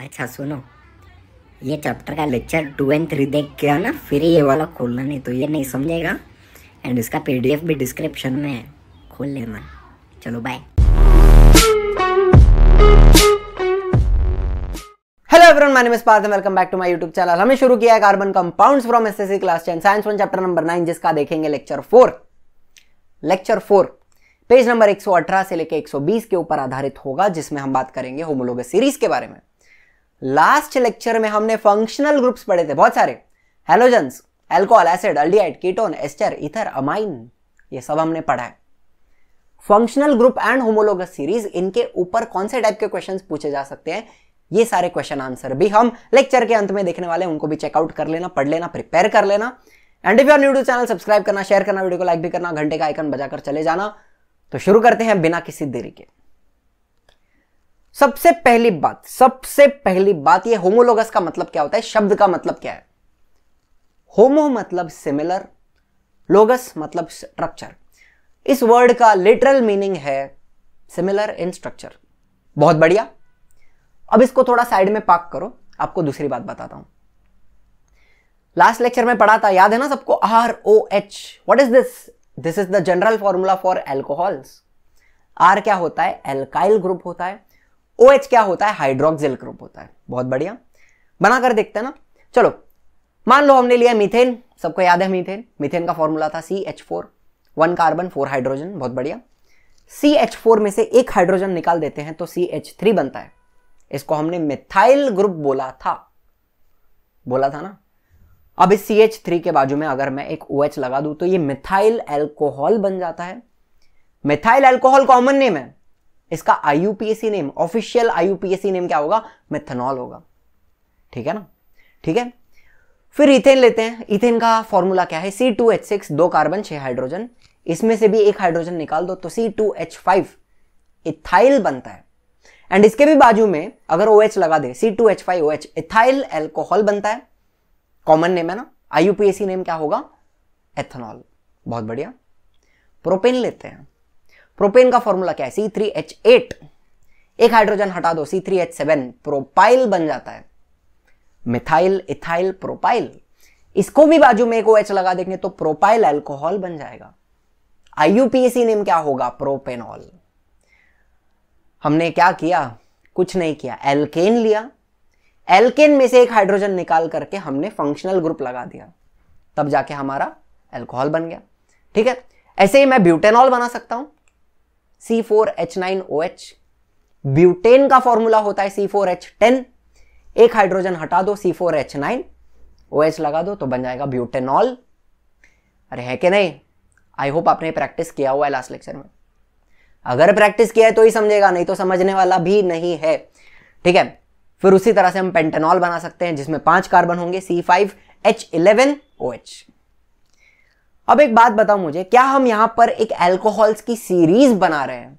अच्छा सुनो ये चैप्टर का लेक्चर टू एंड थ्री देख के ना फिर ये वाला खोलना नहीं तो ये नहीं समझेगा एंड इसका पीडीएफ भी डिस्क्रिप्शन में है खोल लेना चलो bye hello everyone my name is Parth welcome back to my YouTube channel हमें शुरू किया है carbon compounds from SSC class 10 science one chapter number 9 जिसका देखेंगे लेक्चर 4 लेक्चर 4 पेज नंबर 118 से लेकर 120 के ऊपर आधारित होगा जिसमें हम बात करेंगे होमोलोगस सीरीज के बारे में लास्ट लेक्चर में हमने फंक्शनल ग्रुप्स पढ़े थे बहुत सारे halogens alcohol acid aldehyde ketone ester ether amine ये सब हमने पढ़ा है functional group and homologous series इनके ऊपर कौन से टाइप के क्वेश्चन पूछे जा सकते हैं ये सारे क्वेश्चन आंसर भी हम लेक्चर के अंत में देखने वाले हैं उनको भी चेकआउट कर लेना पढ़ लेना प्रिपेयर कर लेना and if you new to channel subscribe करना शेयर करना वीडियो को लाइक भी करना घंटे का आइकन बजाकर चले जाना तो शुरू करते हैं बिना किसी देरी के सबसे पहली बात सबसे पहली बात ये होमोलोगस का मतलब क्या होता है शब्द का मतलब क्या है होमो मतलब सिमिलर लोगस मतलब स्ट्रक्चर इस वर्ड का लिटरल मीनिंग है सिमिलर इन स्ट्रक्चर बहुत बढ़िया अब इसको थोड़ा साइड में पार्क करो आपको दूसरी बात बताता हूं लास्ट लेक्चर में पढ़ा था याद है ना सबको R O H what is this this is the general formula for alcohols R क्या होता है एल्काइल ग्रुप होता है ओ OH क्या होता है हाइड्रोक्सिल ग्रुप होता है बहुत बढ़िया बनाकर देखते हैं ना चलो मान लो हमने लिया मीथेन सबको याद है मीथेन मीथेन का फॉर्मूला था C H four one carbon four hydrogen बहुत बढ़िया सी एच फोर में से एक हाइड्रोजन निकाल देते हैं तो सी एच थ्री बनता है इसको हमने मिथाइल ग्रुप बोला था बोला था ना अब इस सी एच थ्री के बाजू में अगर मैं एक ओ OH लगा दूं तो ये मिथाइल एल्कोहल बन जाता है मिथाइल एल्कोहल कॉमन नेम है इसका IUPAC name official IUPAC name क्या होगा मेथनॉल होगा ठीक है ना ठीक है फिर इथेन लेते हैं इथेन का फॉर्मूला क्या है सी टू एच सिक्स दो कार्बन छह हाइड्रोजन इसमें से भी एक हाइड्रोजन निकाल दो तो C two H five ethyl बनता है एंड इसके भी बाजू में अगर ओ OH एच लगा दे C two H five O H ethyl alcohol बनता है कॉमन नेम है ना आई नेम क्या होगा एथेनॉल बहुत बढ़िया प्रोपेन लेते हैं प्रोपेन का फॉर्मूला क्या है सी थ्री एच एट एक हाइड्रोजन हटा दो C three H seven propyl बन जाता है मिथाइल इथाइल प्रोपाइल इसको भी बाजू में एक एच लगा देंगे तो प्रोपाइल एल्कोहल बन जाएगा आईयूपीएसी नेम क्या होगा प्रोपेनॉल हमने क्या किया कुछ नहीं किया एल्केन लिया एल्केन में से एक हाइड्रोजन निकाल करके हमने फंक्शनल ग्रुप लगा दिया तब जाके हमारा एल्कोहल बन गया ठीक है ऐसे ही मैं ब्यूटेनॉल बना सकता हूं C four H nine O H butane का फॉर्मूला होता है सी फोर एच टेन एक हाइड्रोजन हटा दो C four H nine O H लगा दो तो बन जाएगा ब्यूटेनॉल अरे है कि नहीं आई होप आपने प्रैक्टिस किया हुआ है लास्ट लेक्चर में अगर प्रैक्टिस किया है तो ही समझेगा नहीं तो समझने वाला भी नहीं है ठीक है फिर उसी तरह से हम पेंटेनॉल बना सकते हैं जिसमें पांच कार्बन होंगे C five H eleven O H अब एक बात बताओ मुझे क्या हम यहां पर एक एल्कोहल्स की सीरीज बना रहे हैं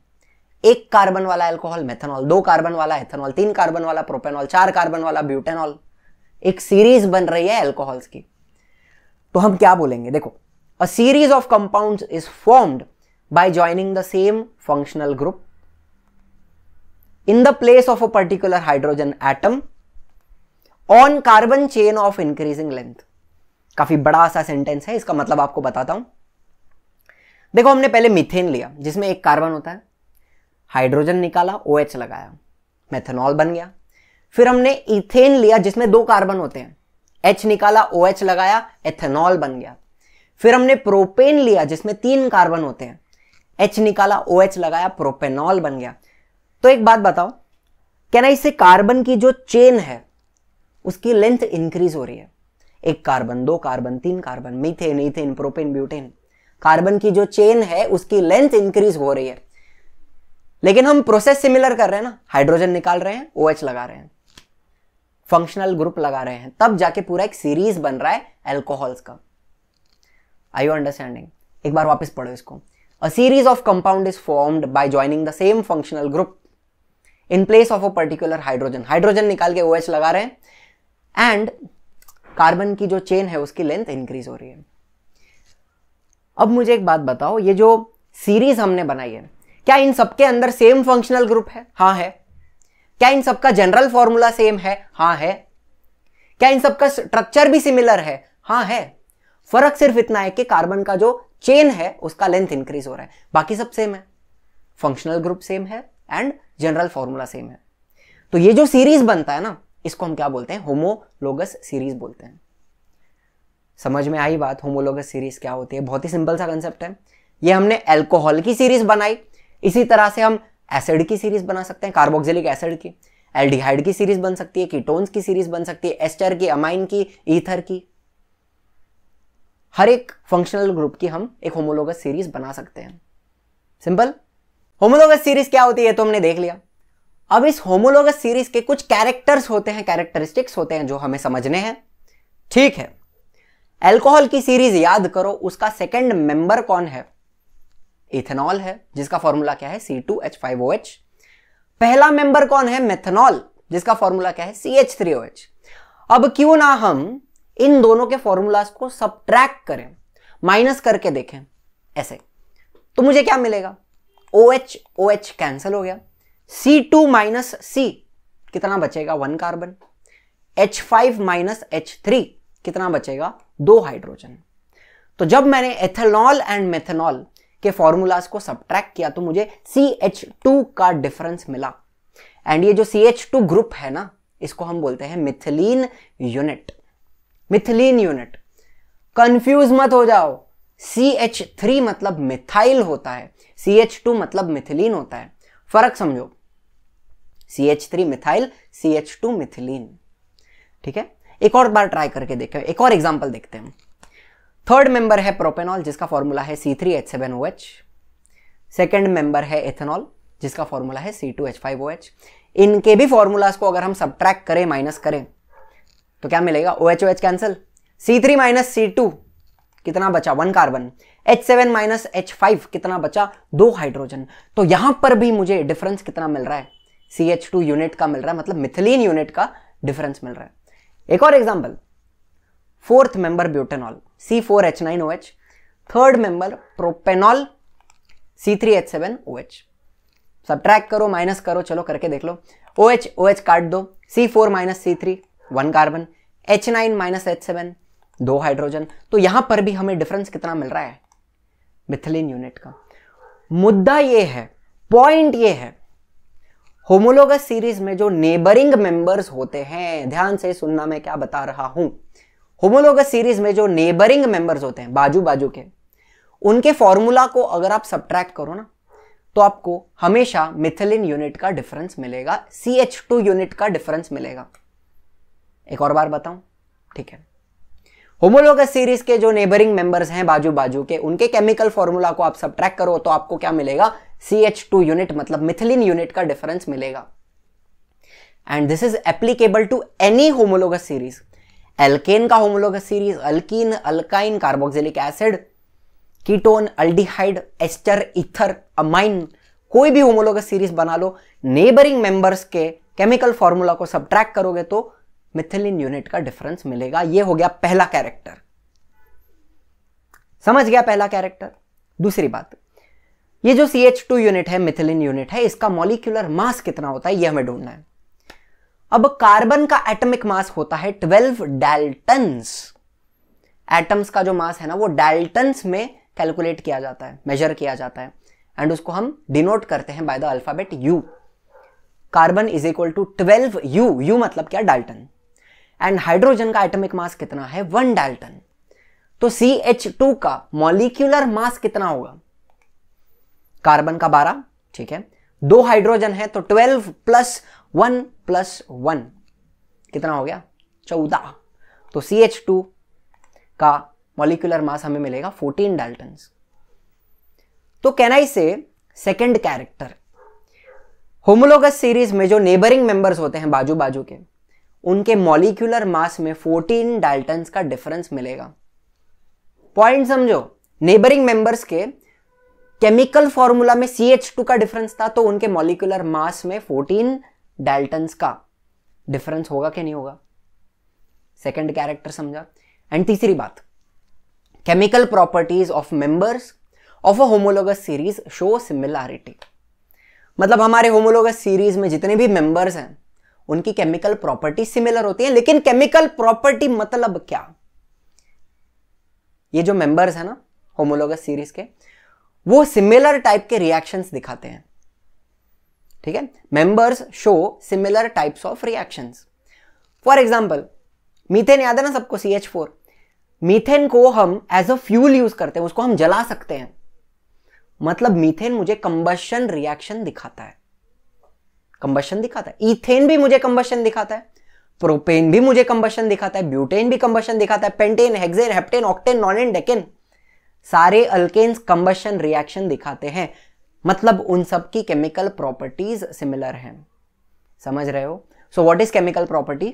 एक कार्बन वाला एल्कोहल मेथनॉल दो कार्बन वाला एथेनॉल तीन कार्बन वाला प्रोपेनॉल चार कार्बन वाला ब्यूटेनॉल एक सीरीज बन रही है एल्कोहल्स की तो हम क्या बोलेंगे देखो a series of compounds is formed by joining the same functional group in the place of a particular hydrogen atom on carbon chain of increasing length काफ़ी बड़ा सा सेंटेंस है इसका मतलब आपको बताता हूं देखो हमने पहले मिथेन लिया जिसमें एक कार्बन होता है हाइड्रोजन निकाला ओ OH लगाया मेथेनॉल बन गया फिर हमने इथेन लिया जिसमें दो कार्बन होते हैं एच निकाला ओ OH लगाया एथेनॉल बन गया फिर हमने प्रोपेन लिया जिसमें तीन कार्बन होते हैं एच निकाला ओ OH लगाया प्रोपेनॉल बन गया तो एक बात बताओ क्या ना इससे कार्बन की जो चेन है उसकी लेंथ इंक्रीज हो रही है एक कार्बन दो कार्बन तीन carbon methane ethane propane butane carbon की जो चेन है उसकी लेंथ इंक्रीज हो रही है लेकिन हम प्रोसेस सिमिलर कर रहे हैं ना हाइड्रोजन निकाल रहे हैं ओ OH लगा रहे हैं फंक्शनल ग्रुप लगा रहे हैं तब जाके पूरा एक सीरीज बन रहा है एल्कोहल्स का आई यू अंडरस्टैंडिंग एक बार वापस पढ़ो इसको a series of compound is formed by joining the same functional group in place of a particular hydrogen hydrogen निकाल के ओ OH लगा रहे हैं एंड कार्बन की जो चेन है उसकी लेंथ इंक्रीज हो रही है अब मुझे एक बात बताओ ये जो सीरीज हमने बनाई है क्या इन सबके अंदर सेम फंक्शनल ग्रुप है हाँ है क्या इन सबका जनरल फॉर्मूला सेम है हाँ है क्या इन सबका स्ट्रक्चर भी सिमिलर है हाँ है फर्क सिर्फ इतना है कि कार्बन का जो चेन है उसका लेंथ इंक्रीज हो रहा है बाकी सब सेम है फंक्शनल ग्रुप सेम है एंड जनरल फॉर्मूला सेम है तो ये जो सीरीज बनता है ना इसको हम क्या बोलते हैं होमोलोगस सीरीज बोलते हैं समझ में आई बात होमोलोगस सीरीज क्या होती है बहुत ही सिंपल सा कंसेप्ट है ये हमने एल्कोहल की सीरीज बनाई इसी तरह से हम एसिड की सीरीज बना सकते हैं कार्बोक्सिलिक एसिड की एल्डिहाइड की सीरीज बन सकती है कीटोन्स की सीरीज बन सकती है एस्टर की अमाइन की ईथर की हर एक फंक्शनल ग्रुप की हम एक होमोलोगस सीरीज बना सकते हैं सिंपल होमोलोगस सीरीज क्या होती है तो हमने देख लिया अब इस होमोलोगस सीरीज के कुछ कैरेक्टर्स होते हैं कैरेक्टरिस्टिक्स होते हैं जो हमें समझने हैं ठीक है एल्कोहल की सीरीज याद करो उसका सेकेंड मेंबर कौन है इथेनॉल है जिसका फॉर्मूला क्या है C two H five O H पहला मेंबर कौन है मेथनॉल जिसका फॉर्मूला क्या है C H three O H अब क्यों ना हम इन दोनों के फॉर्मूलाज को ट्रैक करें माइनस करके देखें ऐसे तो मुझे क्या मिलेगा O H O H cancel हो गया सी टू माइनस सी कितना बचेगा one carbon H five minus H three कितना बचेगा दो हाइड्रोजन तो जब मैंने एथेनॉल एंड मेथेनॉल के फॉर्मूलाज को सब्ट्रैक्ट किया तो मुझे सी एच टू का डिफरेंस मिला एंड ये जो सी एच टू ग्रुप है ना इसको हम बोलते हैं methylene unit methylene unit confuse मत हो जाओ सी एच थ्री मतलब मिथाइल होता है सी एच टू मतलब मिथिलीन होता है फर्क समझो C H three methyl C H two methylene ठीक है एक और बार ट्राई करके देखें एक और एग्जाम्पल देखते हैं थर्ड मेंबर है प्रोपेनॉल जिसका फॉर्मूला है C three H seven O H second member है एथेनॉल जिसका फॉर्मूला है C two H five O H इनके भी फॉर्मूलाज को अगर हम ट्रैक करें माइनस करें तो क्या मिलेगा O H O H cancel C three minus C two कितना बचा one carbon H seven minus H five कितना बचा दो हाइड्रोजन तो यहां पर भी मुझे डिफरेंस कितना मिल रहा है सी एच टू यूनिट का मिल रहा है मतलब मिथिलीन यूनिट का डिफरेंस मिल रहा है एक और example fourth member butanol C four H nine O H third member propanol C three H seven O H subtract करो माइनस करो चलो करके देख लो ओ एच ओ एच काट दो C four minus C three one carbon H nine minus H seven दो hydrogen तो यहां पर भी हमें डिफरेंस कितना मिल रहा है मिथिलीन यूनिट का मुद्दा ये है पॉइंट ये है होमोलोगस सीरीज में जो नेबरिंग मेंबर्स होते हैं ध्यान से सुनना मैं क्या बता रहा हूं होमोलोगस सीरीज में जो नेबरिंग मेंबर्स होते हैं बाजू बाजू के उनके फॉर्मूला को अगर आप सब्ट्रैक्ट करो ना तो आपको हमेशा मिथिलिन यूनिट का डिफरेंस मिलेगा सी एच टू यूनिट का डिफरेंस मिलेगा एक और बार बताऊं ठीक है होमोलोगस सीरीज के जो नेबरिंग मेंबर्स हैं बाजू बाजू के उनके केमिकल फॉर्मूला को आप सब करो तो आपको क्या मिलेगा सी एच टू यूनिट मतलब मिथिलिन यूनिट का डिफरेंस मिलेगा and this is applicable to any homologous series alkane का homologous series alkene alkyne carboxylic acid ketone aldehyde ester ether amine कोई भी होमोलोगस सीरीज बना लो नेबरिंग मेंबर्स के chemical formula को सब्ट्रैक्ट करोगे तो मिथिलिन यूनिट का डिफरेंस मिलेगा ये हो गया पहला कैरेक्टर समझ गया पहला कैरेक्टर दूसरी बात ये जो सी एच टू यूनिट है मिथिलिन यूनिट है इसका मॉलिक्यूलर मास कितना होता है ये हमें ढूंढना है अब कार्बन का एटमिक मास होता है ट्वेल्व डेल्टन एटम्स का जो मास है ना वो डेल्टन्स में कैलकुलेट किया जाता है मेजर किया जाता है एंड उसको हम डिनोट करते हैं by the alphabet u carbon is equal to twelve u u मतलब क्या डाल्टन एंड हाइड्रोजन का एटमिक मास कितना है वन डाल्टन तो सी एच टू का मॉलिक्यूलर मास कितना होगा कार्बन का बारह ठीक है दो हाइड्रोजन है तो twelve plus one plus one कितना हो गया चौदह तो सी एच टू का मॉलिकुलर मास हमें मिलेगा फोर्टीन डाल्टन तो can I say second character homologous series में जो नेबरिंग मेंबर्स होते हैं बाजू बाजू के उनके मॉलिक्यूलर मास में 14 डाल्टन का डिफरेंस मिलेगा पॉइंट समझो नेबरिंग मेंबर्स के केमिकल फॉर्मूला में सी एच टू का डिफरेंस था तो उनके मॉलिकुलर मास में फोर्टीन डाल्टन्स का डिफरेंस होगा कि नहीं होगा सेकेंड कैरेक्टर समझा एंड तीसरी बात chemical properties of members of a homologous series show similarity मतलब हमारे होमोलोगस सीरीज में जितने भी मेंबर्स हैं उनकी केमिकल प्रॉपर्टी सिमिलर होती है लेकिन केमिकल प्रॉपर्टी मतलब क्या ये जो मेंबर्स है ना होमोलोगस सीरीज के वो सिमिलर टाइप के रिएक्शंस दिखाते हैं ठीक है members show similar types of reactions for example methane याद है ना सबको सी एच फोर मीथेन को हम एज अ फ्यूल यूज करते हैं उसको हम जला सकते हैं मतलब मीथेन मुझे कंबशन रिएक्शन दिखाता है कंबशन दिखाता है इथेन भी मुझे कंबशन दिखाता है प्रोपेन भी मुझे कंबशन दिखाता है ब्यूटेन भी कंबशन दिखाता है pentane hexane heptane octane nonane and decane सारे अल्केन्स कंबशन रिएक्शन दिखाते हैं मतलब उन सब की केमिकल प्रॉपर्टीज सिमिलर हैं समझ रहे हो so what is chemical property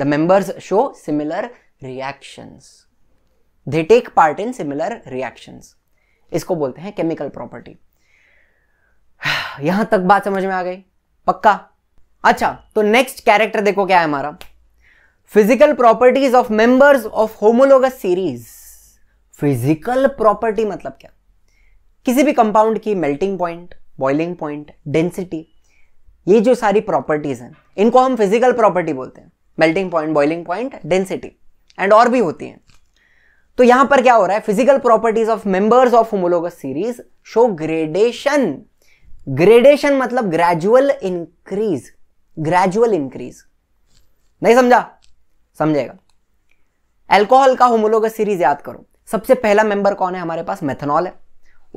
the members show similar reactions they take part in similar reactions इसको बोलते हैं केमिकल प्रॉपर्टी यहां तक बात समझ में आ गई पक्का अच्छा तो नेक्स्ट कैरेक्टर देखो क्या है हमारा physical properties of members of homologous series physical property मतलब क्या किसी भी कंपाउंड की melting point boiling point density ये जो सारी प्रॉपर्टीज हैं इनको हम फिजिकल प्रॉपर्टी बोलते हैं melting point boiling point density and और भी होती हैं तो यहां पर क्या हो रहा है physical properties of members of homologous series show gradation gradation मतलब ग्रेजुअल इंक्रीज ग्रेजुअल इंक्रीज नहीं समझा समझेगा एल्कोहल का होमोलोगस सीरीज याद करो सबसे पहला मेंबर कौन है हमारे पास मेथनॉल है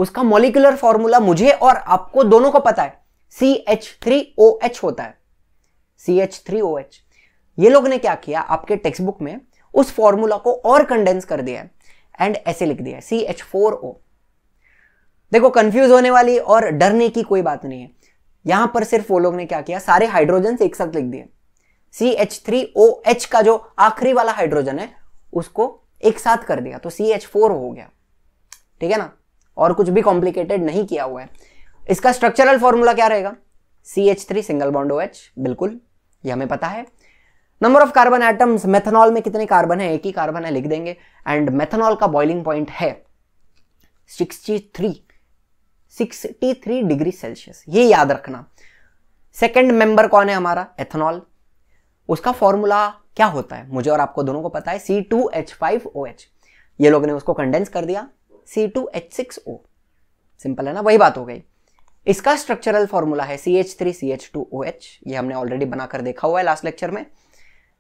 उसका मोलिकुलर फॉर्मूला मुझे और आपको दोनों को पता है C H three O H होता है C H three O H ये लोग ने क्या किया आपके टेक्स्ट बुक में उस फॉर्मूला को और कंडेंस कर दिया है एंड ऐसे लिख दिया सी एच फोर ओ देखो कंफ्यूज होने वाली और डरने की कोई बात नहीं है यहां पर सिर्फ वो लोग ने क्या किया सारे हाइड्रोजन एक साथ लिख दिए C H three O H का जो आखिरी वाला हाइड्रोजन है उसको एक साथ कर दिया तो सी एच फोर हो गया ठीक है ना और कुछ भी कॉम्प्लिकेटेड नहीं किया हुआ है इसका स्ट्रक्चरल फॉर्मूला क्या रहेगा C H three single bond O H बिल्कुल ये हमें पता है number of carbon atoms methanol में कितने कार्बन है एक ही कार्बन है लिख देंगे एंड मेथनॉल का बॉइलिंग पॉइंट है सिक्सटी थ्री डिग्री सेल्सियस ये याद रखना सेकेंड मेंबर कौन है हमारा एथनॉल उसका फॉर्मूला क्या होता है मुझे और आपको दोनों को पता है C two H five O H ये लोगों ने उसको कंडेंस कर दिया C two H six O simple है ना वही बात हो गई इसका स्ट्रक्चरल फॉर्मूला है C H three C H two O H ये हमने ऑलरेडी बनाकर देखा हुआ है लास्ट लेक्चर में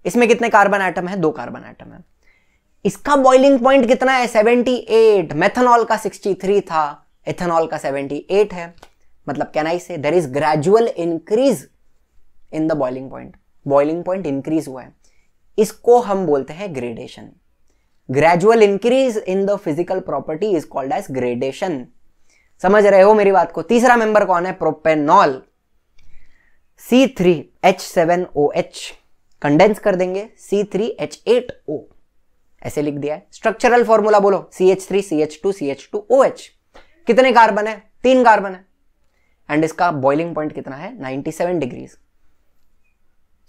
इसमें कितने कार्बन आइटम है दो कार्बन आइटम है इसका बॉइलिंग पॉइंट कितना है 78 मेथनॉल का 63 था एथेनॉल का 78 है मतलब can I say there is gradual increase in the boiling point boiling point increase हुआ है इसको हम बोलते हैं gradation gradual increase in the physical property is called as gradation समझ रहे हो मेरी बात को तीसरा मेंबर कौन है propanol C three H seven O H condense कर देंगे C three H eight O ऐसे लिख दिया है स्ट्रक्चरल फॉर्मूला बोलो C H three C H two C H two O H कितने कार्बन है तीन कार्बन है एंड इसका बॉइलिंग पॉइंट कितना है 97 डिग्रीज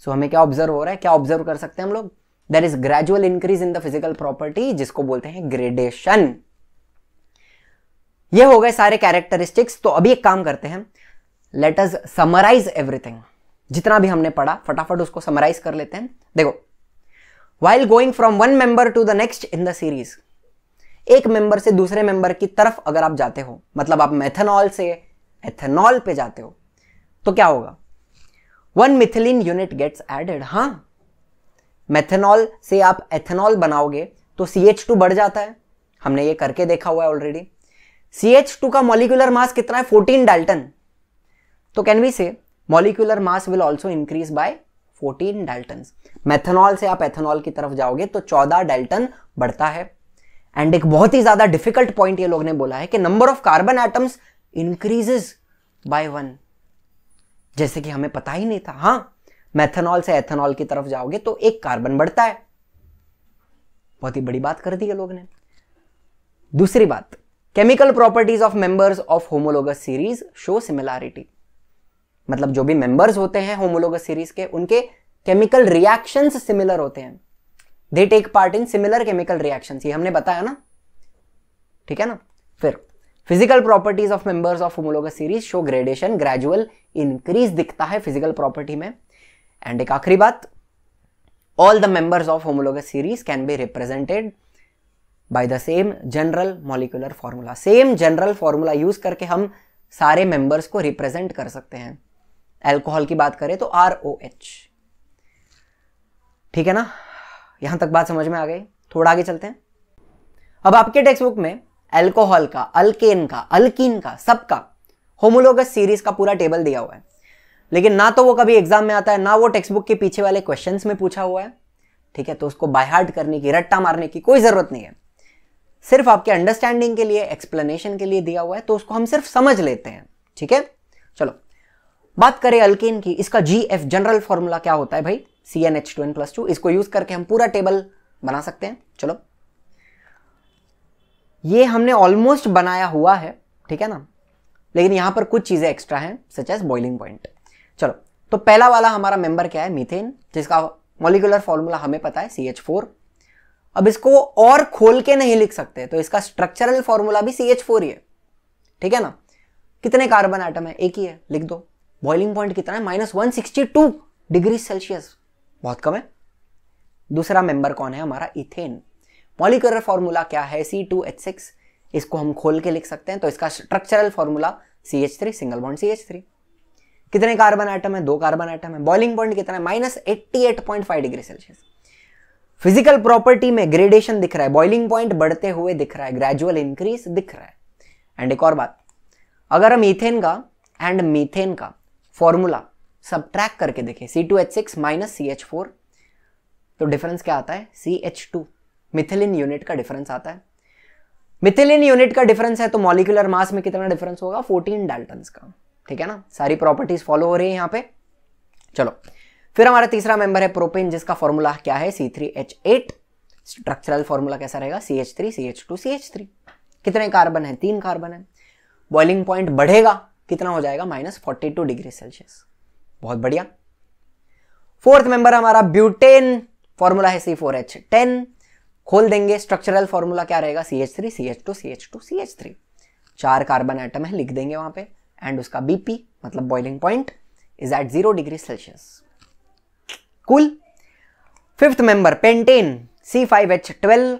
सो so, हमें क्या ऑब्जर्व हो रहा है क्या ऑब्जर्व कर सकते हैं हम लोग there is gradual increase in the physical property जिसको बोलते हैं ग्रेडेशन ये हो गए सारे कैरेक्टरिस्टिक्स तो अभी एक काम करते हैं लेट अस समराइज एवरीथिंग जितना भी हमने पढ़ा फटाफट उसको समराइज कर लेते हैं देखो while going from one member to the next in the series एक मेंबर से दूसरे मेंबर की तरफ अगर आप जाते हो मतलब आप मेथेनॉल से एथेनॉल पे जाते हो तो क्या होगा one methylene unit gets added हाँ मेथेनॉल से आप एथेनॉल बनाओगे तो सी एच टू बढ़ जाता है हमने ये करके देखा हुआ है ऑलरेडी सी एच टू का मॉलिकुलर मास कितना है फोर्टीन डाल्टन तो can we say molecular mass will also increase by fourteen dalton methanol से आप एथेनॉल की तरफ जाओगे तो चौदह डाल्टन बढ़ता है एंड एक बहुत ही ज्यादा डिफिकल्ट पॉइंट ये लोग ने बोला है कि number of carbon atoms increases by one जैसे कि हमें पता ही नहीं था हाँ मैथनॉल से एथेनॉल की तरफ जाओगे तो एक कार्बन बढ़ता है बहुत ही बड़ी बात कर दी है लोग ने दूसरी बात chemical properties of members of homologous series show similarity मतलब जो भी मेंबर्स होते हैं होमोलोगस सीरीज के उनके केमिकल रिएक्शन सिमिलर होते हैं they take part in similar chemical reaction ये हमने बताया ना ठीक है ना फिर physical properties of members of homologous series show gradation gradual increase दिखता है फिजिकल प्रॉपर्टी में एंड एक आखिरी बात all the members of homologous series can be represented by the same general molecular formula same general formula use करके हम सारे members को रिप्रेजेंट कर सकते हैं एल्कोहल की बात करें तो आर ओ एच ठीक है ना यहां तक बात समझ में आ गई थोड़ा आगे चलते हैं अब आपके टेक्स्ट बुक में एल्कोहल का अल्केन का अल्किन का सबका होमोलोगस सीरीज का पूरा टेबल दिया हुआ है लेकिन ना तो वो कभी एग्जाम में आता है ना वो टेक्स्ट बुक के पीछे वाले क्वेश्चंस में पूछा हुआ है ठीक है तो उसको बाय हार्ट करने की रट्टा मारने की कोई ज़रूरत नहीं है सिर्फ आपके अंडरस्टैंडिंग के लिए एक्सप्लेनेशन के लिए दिया हुआ है तो उसको हम सिर्फ समझ लेते हैं ठीक है चलो बात करें अल्केन की इसका जी एफ जनरल फॉर्मूला क्या होता है भाई C N H two N plus two इसको यूज करके हम पूरा टेबल बना सकते हैं चलो ये हमने ऑलमोस्ट बनाया हुआ है ठीक है ना लेकिन यहाँ पर कुछ चीज़ें एक्स्ट्रा हैं सच एज बॉइलिंग पॉइंट चलो तो पहला वाला हमारा मेंबर क्या है मीथेन जिसका मोलिकुलर फॉर्मूला हमें पता है सी एच फोर अब इसको और खोल के नहीं लिख सकते तो इसका स्ट्रक्चरल फॉर्मूला भी सी एच फोर ही है ठीक है ना कितने कार्बन आइटम है एक ही है लिख दो बॉइलिंग पॉइंट कितना है minus one sixty two degree Celsius बहुत कम है दूसरा मेंबर कौन है हमारा इथेन मॉलिकुलर फॉर्मूला क्या है सी टू एच सिक्स इसको हम खोल के लिख सकते हैं तो इसका structural formula C H three single bond C H three कितने कार्बन आइटम है दो कार्बन आइटम है बॉइलिंग पॉइंट कितना है minus eighty eight point five degree Celsius physical property में ग्रेडेशन दिख रहा है बॉइलिंग पॉइंट बढ़ते हुए दिख रहा है ग्रेजुअल इंक्रीज दिख रहा है एंड एक और बात अगर हम इथेन का एंड मीथेन का फॉर्मूला सब ट्रैक करके देखें C two H six minus C H four तो डिफरेंस क्या आता है C H two methylene unit का डिफरेंस आता है मिथिलिन यूनिट का डिफरेंस है तो मॉलिकुलर मास में कितना डिफरेंस होगा 14 डाल्टन का ठीक है ना सारी प्रॉपर्टीज फॉलो हो रही है यहाँ पे चलो फिर हमारा तीसरा मेंबर है प्रोपेन जिसका फॉर्मूला क्या है C three H eight structural formula कैसा रहेगा C H three C H two C H three कितने कार्बन है तीन कार्बन है बॉइलिंग पॉइंट बढ़ेगा कितना हो जाएगा minus forty two degree Celsius बहुत बढ़िया फोर्थ मेंबर हमारा ब्यूटेन फॉर्मूला है सी फोर एच टेन खोल देंगे स्ट्रक्चरल फॉर्मूला क्या रहेगा C H three C H two C H two C H three चार कार्बन आइटम है लिख देंगे वहां पे एंड उसका बीपी मतलब boiling point is at zero degree Celsius कुल fifth member pentane C five H twelve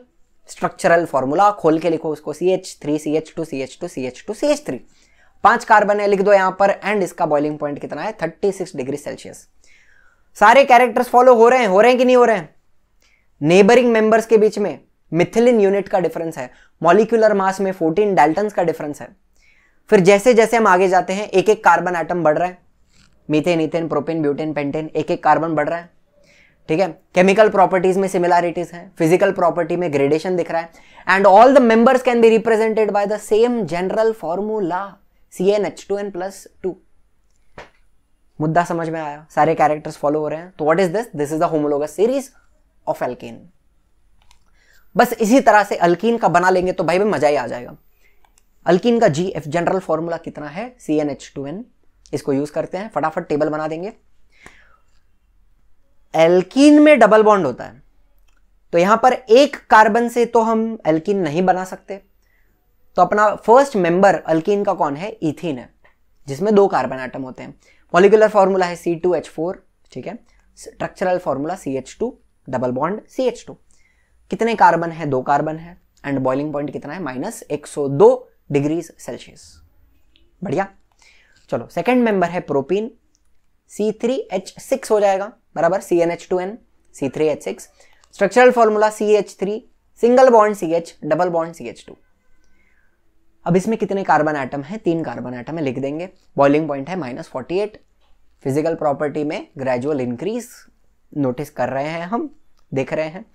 structural formula खोल के लिखो उसको C H three C H two C H two C H two C H three पांच carbon है लिख दो यहां पर एंड इसका बॉइलिंग पॉइंट कितना है थर्टी सिक्स डिग्री सेल्सियस सारे कैरेक्टर्स फॉलो हो रहे हैं हो रहे हैं कि नहीं हो रहे हैं नेबरिंग मेंबर्स के बीच में मिथिलिन यूनिट का डिफरेंस है मॉलिक्यूलर मास में फोर्टीन डेल्टन का डिफरेंस है फिर जैसे जैसे हम आगे जाते हैं एक एक कार्बन आइटम बढ़ रहा है methane ethane propane butane pentane एक एक कार्बन बढ़ रहा है ठीक है केमिकल प्रॉपर्टीज में सिमिलैरिटीज है फिजिकल प्रॉपर्टी में ग्रेडेशन दिख रहा है and all the members can be represented by the same general formula C N H two N plus two मुद्दा समझ में आया सारे कैरेक्टर्स फॉलो हो रहे हैं तो what is this this is the homologous series of alkene बस इसी तरह से अल्किन का बना लेंगे तो भाई में मजा ही आ जाएगा अल्किन का जी एफ जनरल फॉर्मूला कितना है C N H two N इसको यूज करते हैं फटाफट टेबल बना देंगे एल्किन में डबल बॉन्ड होता है तो यहां पर एक कार्बन से तो हम एल्किन नहीं बना सकते तो अपना फर्स्ट मेंबर अल्किन का कौन है इथिन है जिसमें दो कार्बन आइटम होते हैं मॉलिकुलर फॉर्मूला है सी टू एच फोर ठीक है structural formula C H two double bond C H two कितने कार्बन है दो कार्बन है एंड बॉइलिंग पॉइंट कितना है माइनस एक सौ दो डिग्री सेल्सियस बढ़िया चलो सेकेंड मेंबर है propene C three H six हो जाएगा बराबर C N H two N C three H six structural formula C H three single bond C H double bond C H two अब इसमें कितने carbon atom है तीन carbon atom है लिख देंगे बॉइलिंग पॉइंट है minus forty eight physical property में ग्रेजुअल इंक्रीज नोटिस कर रहे हैं हम देख रहे हैं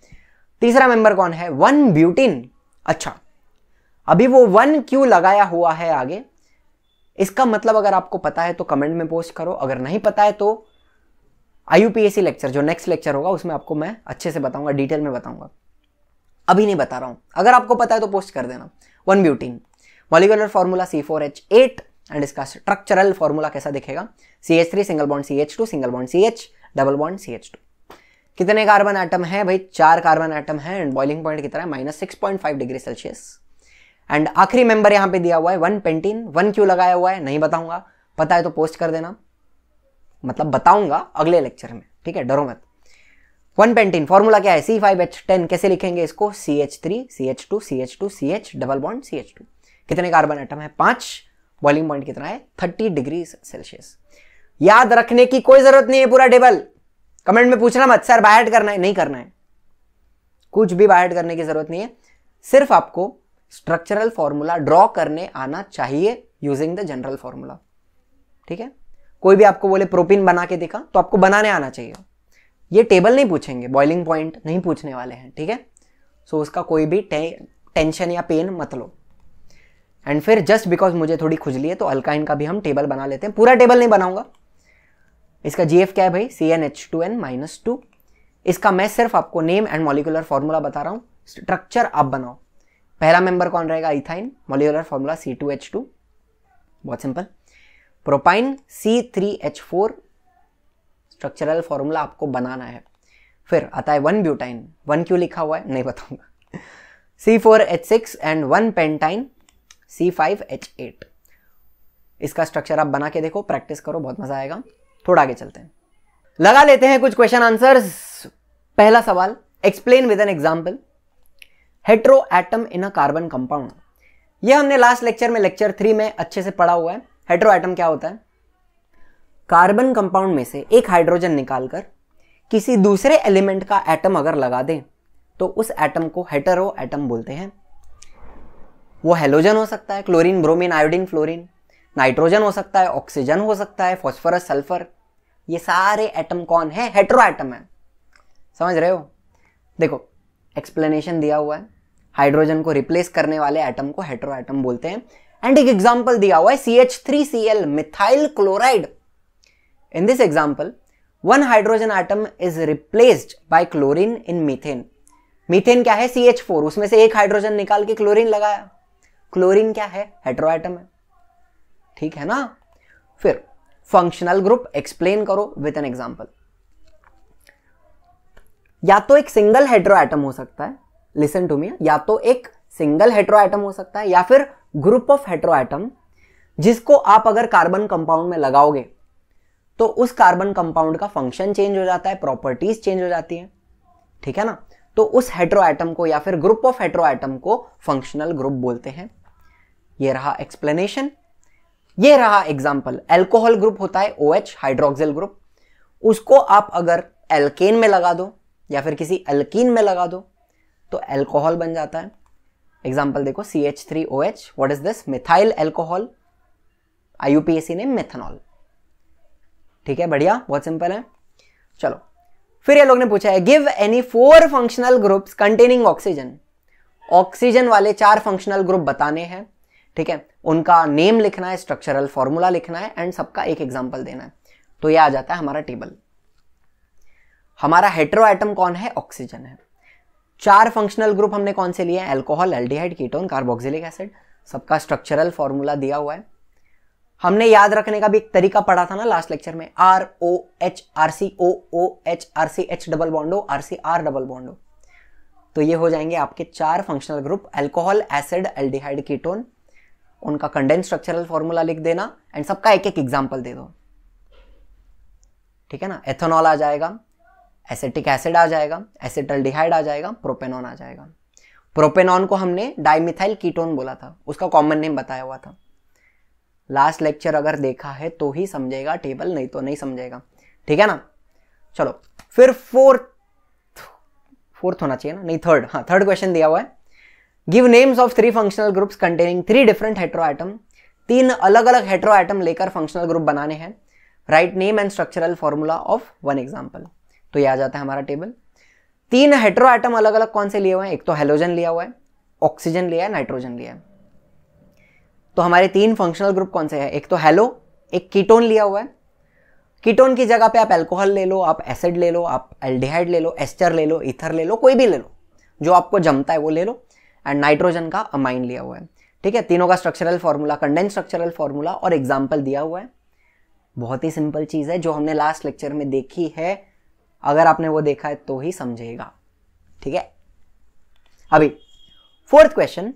तीसरा मेंबर कौन है वन ब्यूटिन अच्छा अभी वो वन क्यों लगाया हुआ है आगे इसका मतलब अगर आपको पता है तो कमेंट में पोस्ट करो अगर नहीं पता है तो आई लेक्चर जो नेक्स्ट लेक्चर होगा उसमें आपको मैं अच्छे से बताऊंगा डिटेल में बताऊंगा अभी नहीं बता रहा हूं अगर आपको पता है तो पोस्ट कर देना one butene molecular formula C four H eight and इसका स्ट्रक्चरल फॉर्मूला कैसा दिखेगा C H three single bond C H two single bond C H double bond C H two कितने कार्बन आइटम है भाई चार carbon atom है and boiling point कितना है minus six point five degree Celsius and आखिरी member यहां पे दिया हुआ है वन पेंटीन वन क्यों लगाया हुआ है नहीं बताऊंगा पता है तो पोस्ट कर देना मतलब बताऊंगा अगले लेक्चर में ठीक है डरो मत वन पेंटीन फॉर्मूला क्या है सी फाइव एच टेन कैसे लिखेंगे इसको C H three C H two C H two C H double bond C H two कितने कार्बन आइटम है पांच बॉइलिंग पॉइंट कितना है थर्टी डिग्री सेल्सियस याद रखने की कोई जरूरत नहीं है पूरा टेबल कमेंट में पूछना मत सर बायट करना है नहीं करना है कुछ भी बायट करने की जरूरत नहीं है सिर्फ आपको स्ट्रक्चरल फॉर्मूला ड्रॉ करने आना चाहिए यूजिंग द जनरल फॉर्मूला ठीक है कोई भी आपको बोले प्रोटीन बना के दिखा तो आपको बनाने आना चाहिए ये टेबल नहीं पूछेंगे बॉइलिंग पॉइंट नहीं पूछने वाले हैं ठीक है सो so, उसका कोई भी टेंशन या पेन मत लो एंड फिर जस्ट बिकॉज मुझे थोड़ी खुजली है तो अल्काइन का भी हम टेबल बना लेते हैं पूरा टेबल नहीं बनाऊंगा इसका जी क्या है भाई C N H two N minus two इसका मैं सिर्फ आपको नेम एंड मॉलिकुलर फॉर्मूला बता रहा हूँ स्ट्रक्चर आप बनाओ पहला मेंबर कौन रहेगा ethyne molecular formula C two H two बहुत simple propyne C three H four structural formula आपको बनाना है फिर आता है वन ब्यूटाइन वन क्यों लिखा हुआ है नहीं बताऊंगा C four H six and one pentyne C five H eight इसका स्ट्रक्चर आप बना के देखो प्रैक्टिस करो बहुत मज़ा आएगा थोड़ा आगे चलते हैं लगा लेते हैं कुछ क्वेश्चन आंसर पहला सवाल explain with an example heteroatom in a carbon compound ये हमने लास्ट लेक्चर में लेक्चर थ्री में अच्छे से पढ़ा हुआ है हेट्रो एटम क्या होता है कार्बन कंपाउंड में से एक हाइड्रोजन निकालकर किसी दूसरे एलिमेंट का एटम अगर लगा दें तो उस एटम को हेटरो एटम बोलते हैं वो हेलोजन हो सकता है chlorine bromine iodine fluorine nitrogen हो सकता है ऑक्सीजन हो सकता है फॉस्फोरस सल्फर ये सारे एटम कौन है हेट्रो एटम है समझ रहे हो देखो एक्सप्लेनेशन दिया हुआ है हाइड्रोजन को रिप्लेस करने वाले एटम को हेट्रो एटम बोलते हैं एंड एक एग्जाम्पल दिया हुआ है C H three C L methyl chloride in this example one hydrogen atom is replaced by chlorine in methane methane क्या है सी एच फोर उसमें से एक हाइड्रोजन निकाल के क्लोरीन लगाया क्लोरीन क्या है हेट्रो एटम है ठीक है ना फिर फंक्शनल ग्रुप एक्सप्लेन करो विद एन एग्जाम्पल या तो एक सिंगल हेड्रो एटम हो सकता है लिसन टू मी या तो एक सिंगल हेड्रो एटम हो सकता है या फिर ग्रुप ऑफ हेड्रो एटम जिसको आप अगर कार्बन कंपाउंड में लगाओगे तो उस कार्बन कंपाउंड का फंक्शन चेंज हो जाता है प्रॉपर्टीज चेंज हो जाती है ठीक है ना तो उस हेड्रो एटम को या फिर ग्रुप ऑफ हेड्रो एटम को फंक्शनल ग्रुप बोलते हैं ये रहा एक्सप्लेनेशन ये रहा एग्जाम्पल एल्कोहल ग्रुप होता है ओ OH, हाइड्रोक्सिल ग्रुप उसको आप अगर एल्केन में लगा दो या फिर किसी एल्कीन में लगा दो तो एल्कोहल बन जाता है एग्जाम्पल देखो C H three O H what is this methyl alcohol I U P S C ने मेथनॉल ठीक है बढ़िया बहुत सिंपल है चलो फिर ये लोग ने पूछा है give any four functional groups containing oxygen oxygen वाले चार फंक्शनल ग्रुप बताने हैं ठीक है उनका नेम लिखना है स्ट्रक्चरल फॉर्मूला लिखना है एंड सबका एक एग्जाम्पल देना है तो यह आ जाता है हमारा टेबल हमारा हेट्रो आइटम कौन है ऑक्सीजन है चार फंक्शनल ग्रुप हमने कौन से लिए alcohol aldehyde ketone carboxylic acid सबका स्ट्रक्चरल फॉर्मूला दिया हुआ है हमने याद रखने का भी एक तरीका पढ़ा था ना लास्ट लेक्चर में R O H R C O O H R C H double bond O R C R double bond O तो ये हो जाएंगे आपके चार functional group alcohol acid aldehyde ketone उनका कंडेंस स्ट्रक्चरल फॉर्मूला लिख देना एंड सबका एक एक एग्जाम्पल दे दो ठीक है ना एथेनॉल आ जाएगा एसेटिक एसिड आ जाएगा एसिटल डिहाइड आ जाएगा प्रोपेनॉन आ जाएगा प्रोपेनॉन को हमने डाइमिथाइल कीटोन बोला था उसका कॉमन नेम बताया हुआ था लास्ट लेक्चर अगर देखा है तो ही समझेगा टेबल नहीं तो नहीं समझेगा ठीक है ना चलो फिर फोर्थ फोर्थ होना चाहिए ना नहीं थर्ड हाँ थर्ड क्वेश्चन दिया हुआ है give names of three functional groups containing three different hetero atom तीन अलग अलग हेट्रो आइटम लेकर फंक्शनल ग्रुप बनाने हैं write name and structural formula of one example तो ये आ जाता है हमारा टेबल तीन हेट्रो आइटम अलग अलग कौन से लिए हुए हैं एक तो हेलोजन लिया हुआ है ऑक्सीजन लिया है नाइट्रोजन लिया है तो हमारे तीन फंक्शनल ग्रुप कौन से हैं एक तो हेलो एक कीटोन लिया हुआ है कीटोन की जगह पे आप एल्कोहल ले लो आप एसिड ले लो आप एल्डिहाइड ले लो एस्टर ले लो इथर ले लो कोई भी ले लो जो आपको जमता है वो ले लो एंड नाइट्रोजन का अमाइन लिया हुआ है ठीक है तीनों का structural formula condense structural formula और एग्जाम्पल दिया हुआ है बहुत ही सिंपल चीज़ है जो हमने लास्ट लेक्चर में देखी है अगर आपने वो देखा है तो ही समझेगा ठीक है अभी फोर्थ क्वेश्चन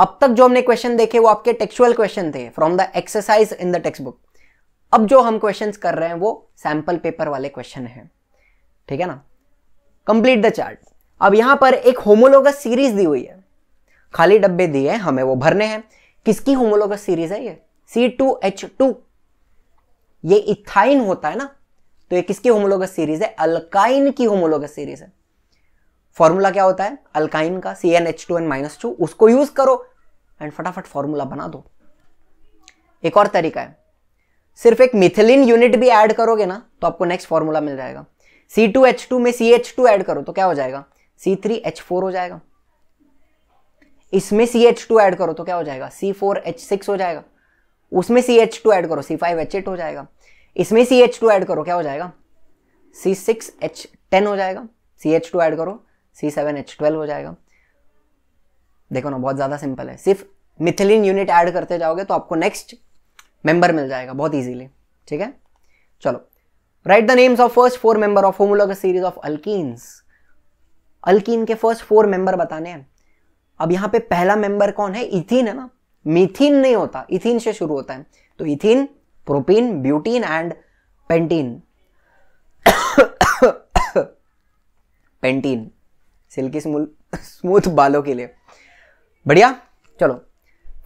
अब तक जो हमने क्वेश्चन देखे वो आपके टेक्सुअल क्वेश्चन थे from the exercise in the text book अब जो हम क्वेश्चंस कर रहे हैं वो सैंपल पेपर वाले क्वेश्चन हैं ठीक है ना कंप्लीट द चार्ट अब यहां पर एक होमोलोगस सीरीज दी हुई है खाली डब्बे दिए हैं हमें वो भरने हैं किसकी होमोलोगस सीरीज है ये सी टू एच टू ये इथाइन होता है ना तो ये किसकी होमोलोगस सीरीज है अल्काइन की होमोलोगस सीरीज है फॉर्मूला क्या होता है अल्काइन का C N H two N minus two उसको यूज करो एंड फटाफट फॉर्मूला बना दो एक और तरीका है सिर्फ एक मिथिलिन यूनिट भी ऐड करोगे ना तो आपको नेक्स्ट फॉर्मूला मिल जाएगा सी टू एच टू में सी एच टू एड करो तो क्या हो जाएगा सी थ्री एच फोर हो जाएगा इसमें सी एच टू एड करो तो क्या हो जाएगा सी फोर एच सिक्स हो जाएगा उसमें सी एच टू एड करो सी फाइव एच एट हो जाएगा इसमें सी एच टू एड करो क्या हो जाएगा सी सिक्स एच टेन हो जाएगा सी एच टू एड करो सी सेवन एच ट्वेल्व हो जाएगा देखो ना बहुत ज़्यादा सिंपल है सिर्फ मिथिलिन यूनिट ऐड करते जाओगे तो आपको नेक्स्ट मेंबर मिल जाएगा बहुत इजीली ठीक है चलो write the names of first four member of homologous series of alkenes alkene के फर्स्ट फोर मेंबर बताने हैं अब यहाँ पे पहला मेंबर कौन है इथिन है ना मिथिन नहीं होता इथिन से शुरू होता है तो ethene propene butene and pentene pentene silky smooth बालों के लिए बढ़िया चलो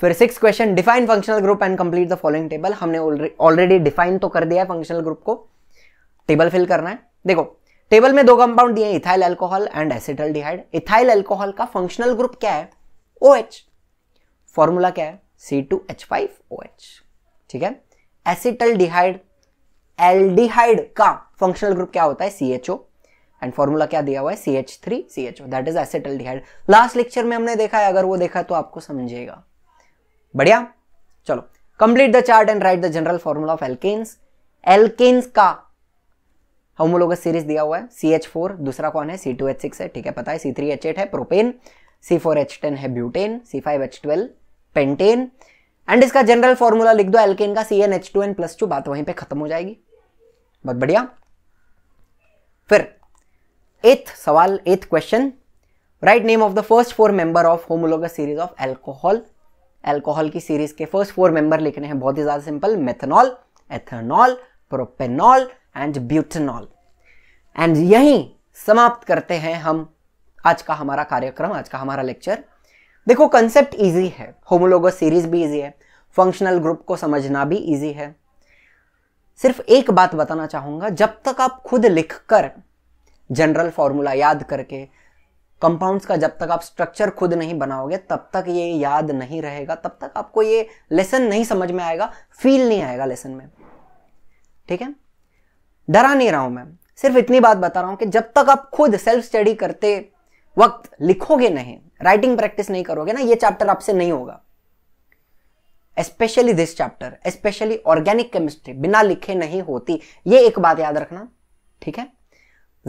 फिर six question define functional group and complete the following table हमने ऑलरेडी डिफाइन तो कर दिया है फंक्शनल ग्रुप को टेबल फिल करना है देखो टेबल में दो कंपाउंड दिए ethyl alcohol and acetaldehyde ethyl alcohol का फंक्शनल ग्रुप क्या है ओ एच फॉर्मूला क्या है C two H five O H ठीक है एसिटल डिहाइड एल्डिहाइड का फंक्शनल ग्रुप क्या होता है C H O and formula क्या दिया हुआ है C H three C H O that is acetaldehyde last lecture में हमने देखा है अगर वो देखा तो आपको समझेगा बढ़िया चलो complete the chart and write the general formula of alkanes alkanes का होमोलोगस सीरीज दिया हुआ है सी एच फोर दूसरा कौन है सी टू एच सिक्स है ठीक है पता है सी थ्री एच एट है propane C four H ten है butane C five H twelve pentane and इसका जनरल फॉर्मूला लिख दो एल्केन का C N H two N plus two बात वहीं पे खत्म हो जाएगी बहुत बढ़िया फिर एथ सवाल eighth question write name of the first four member of homologous series of alcohol alcohol की सीरीज के फर्स्ट फोर मेंबर लिखने हैं बहुत ही ज्यादा simple methanol ethanol propanol and butanol and यहीं समाप्त करते हैं हम आज का हमारा कार्यक्रम आज का हमारा लेक्चर देखो कंसेप्ट इजी है होमोलोगो सीरीज भी इजी है फंक्शनल ग्रुप को समझना भी इजी है सिर्फ एक बात बताना चाहूंगा जब तक आप खुद लिख कर जनरल फॉर्मूला याद करके कंपाउंड्स का जब तक आप स्ट्रक्चर खुद नहीं बनाओगे तब तक ये याद नहीं रहेगा तब तक आपको ये लेसन नहीं समझ में आएगा फील नहीं आएगा लेसन में ठीक है डरा नहीं रहा हूं मैं सिर्फ इतनी बात बता रहा हूं कि जब तक आप खुद सेल्फ स्टडी करते वक्त लिखोगे नहीं राइटिंग प्रैक्टिस नहीं करोगे ना ये चैप्टर आपसे नहीं होगा specially this chapter specially organic chemistry बिना लिखे नहीं होती ये एक बात याद रखना ठीक है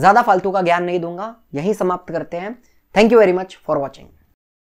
ज्यादा फालतू का ज्ञान नहीं दूंगा यही समाप्त करते हैं thank you very much for watching